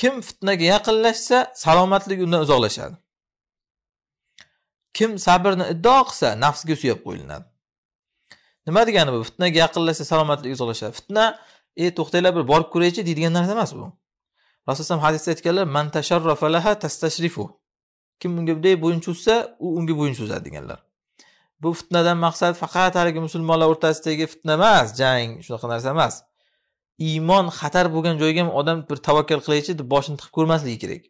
kim fitnaga yaqinlashsa salomatlik undan uzoqlashadi kim sabrni iddao qilsa nafsga suyab qo'yilinadi nima degani bu fitnaga yaqinlashsa salomatlik uzoqlashadi fitna e to'xtanglar bir borib ko'raychi deydigan narsa emas bu rasululloh hadisda aytganlar man tasharrafa laha tastashrifu kim unga bunday bo'yin cho'zsa u unga bo'yin cho'zadi deganlar bu fitnadan maqsad faqat haligi musulmonlar o'rtasidagi fitna emas jang shunaqa narsa emas iymon xatar bo'lgan joyga ham odam bir tavakkal qilaychi deb boshini tiqib ko'rmasligi kerak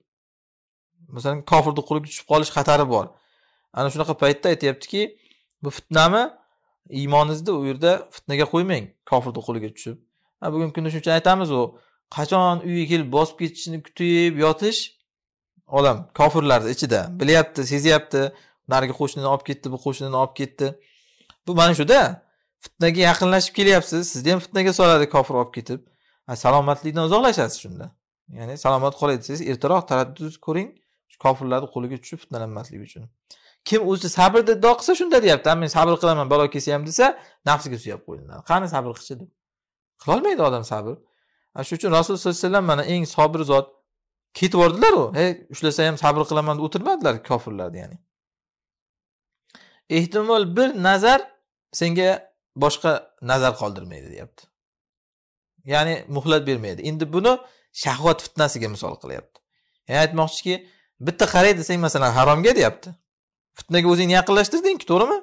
masalan kofirni qo'liga tushib qolish xatari bor ana shunaqa paytda aytyaptiki bu fitnami iymoningizni u yerda fitnaga qo'ymang kofirni qo'liga tushib bugungi kunda shuning uchun aytamiz qachon uyga kelib bosib ketishini kutib yotish odam kofirlarni ichida bilyapti sezyapti narigi qo'shnini olib ketdi bu qo'shnini olib ketdi bu mana shuda fitnaga yaqinlashib kelyapsiz sizni ham fitnaga soladi kofir olib ketib salomatlikdan uzoqlashasiz shunda ya'ni salomat qolay desangiz ertaroq taraddud ko'ring kofirlarni qo'liga tushib fitnalanmaslik uchun kim o'zi sabrni iddao qilsa shunda deyapti men sabr qilaman balo kelsa ham desa nafsiga suyab qo'yiladi qani sabr qilchi deb qilolmaydi odam sabr shuning uchun rasululloh sallallohu alayhi vasallam mana eng sobir zot ketib yubordilaru he ushlasa ham sabr qilaman deb o'tirmadilar kofirlarni ya'ni ehtimol bir nazar senga boshqa nazar qoldirmaydi deyapti ya'ni muhlat bermaydi endi buni shahvat fitnasiga misol qilyapti ya'ni aytmoqchiki bitta qaray desang masalan haromga deyapti fitnaga o'zingni yaqinlashtirdingku to'g'rimi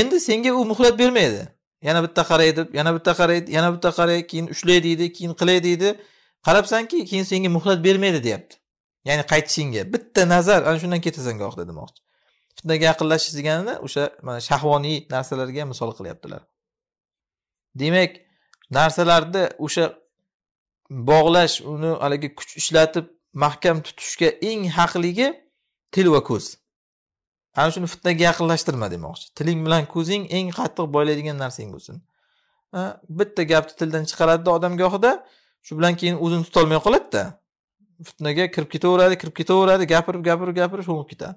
endi senga u muhlat bermaydi yana bitta qaray deb yana bitta qaray yana bitta qaray keyin ushlay deydi keyin qilay deydi qarabsanki keyin senga muhlat bermaydi deyapti ya'ni qaytishingga bitta nazar ana shundan ketasan gohida demoqchi fitnaga yaqinlashish deganini o'sha mana shahvoniy narsalarga misol qilyaptilar demak narsalarni o'sha bog'lash uni haligi kuch ishlatib mahkam tutishga eng haqligi til va ko'z ana shuni fitnaga yaqinlashtirma demoqchi tiling bilan ko'zing eng qattiq boylaydigan narsang bo'lsin bitta gapni tildan chiqaradida odam gohida shu bilan keyin o'zini tutolmay qoladida fitnaga kirib ketaveradi kirib ketaveradi gapirib gapirib gapirib sho'ng'ib ketadi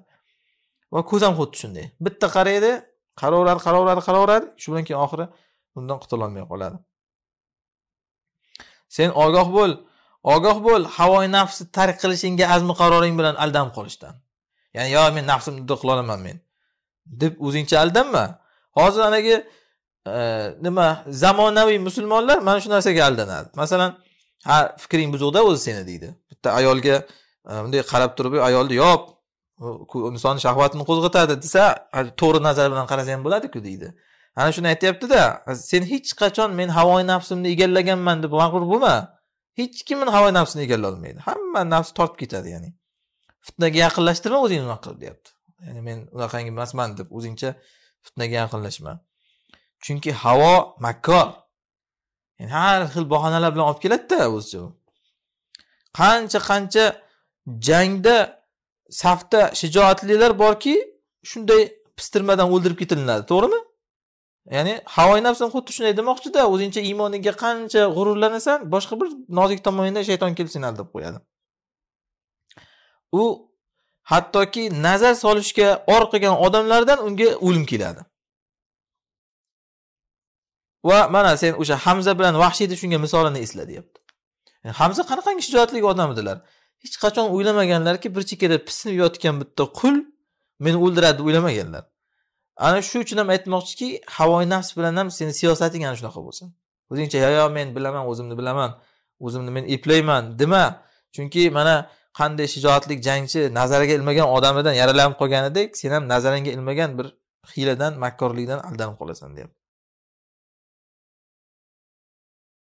va ko'z ham xuddi shunday bitta qaraydi qaraveradi qaraveradi qaraveradi shu bilan keyin oxiri undan qutulolmay qoladi sen ogoh bo'l ogoh bo'l havoi nafsni tark qilishingga azmi qaroring bilan aldanib qolishdan ya'ni yo men nafsimni iddo qilolaman men deb o'zingcha aldanma hozir haligi e, nima zamonaviy musulmonlar mana shu narsaga aldanadi masalan ha fikring buzuqda o'zi seni deydi bitta ayolga e, bunday qarab turib ayolni yop insonni shahvatini qo'zg'atadi desa to'g'ri nazar bilan qarasa ham bo'ladiku deydi ana shuni aytyaptida sen hech qachon men havoi nafsimni egallaganman deb mag'rur bo'lma hech kimni havoyi nafsini olmaydi hamma nafs tortib ketadi ya'ni fitnaga yaqinlashtirma o'zingni unaqa qil deyapti ya'ni men unaqangi emasman deb o'zingcha fitnaga yaqinlashma chunki havo makkor yani har xil bahonalar bilan olib keladida o'zicha qancha qancha jangda safda shijoatlilar borki shunday pistirmadan o'ldirib ketilinadi to'g'rimi ya'ni havoyi nafsim xuddi shunday demoqchida o'zingcha iymoningga qancha g'ururlanasan boshqa bir nozik tomoningdan shayton kelib seni aldab qo'yadi u hattoki nazar solishga or qilgan odamlardan unga o'lim keladi va mana sen o'sha hamza bilan vahshiyni shunga misolini esla deyapti yani hamza qanaqangi shijoatli odam edilar hech qachon o'ylamaganlarki bir chekkada pisinib yotgan bitta qul meni o'ldiradi deb o'ylamaganlar ana shu uchun ham aytmoqchiki havoi nafs bilan ham seni siyosating ana shunaqa bo'lsin o'zingcha yo yo men bilaman o'zimni bilaman o'zimni men eplayman dema chunki mana qanday shijoatlik jangchi nazariga ilmagan odamidan yaralanib qolganidek sen ham nazaringga ilmagan bir hiyladan makkorlikdan aldanib qolasan deyapti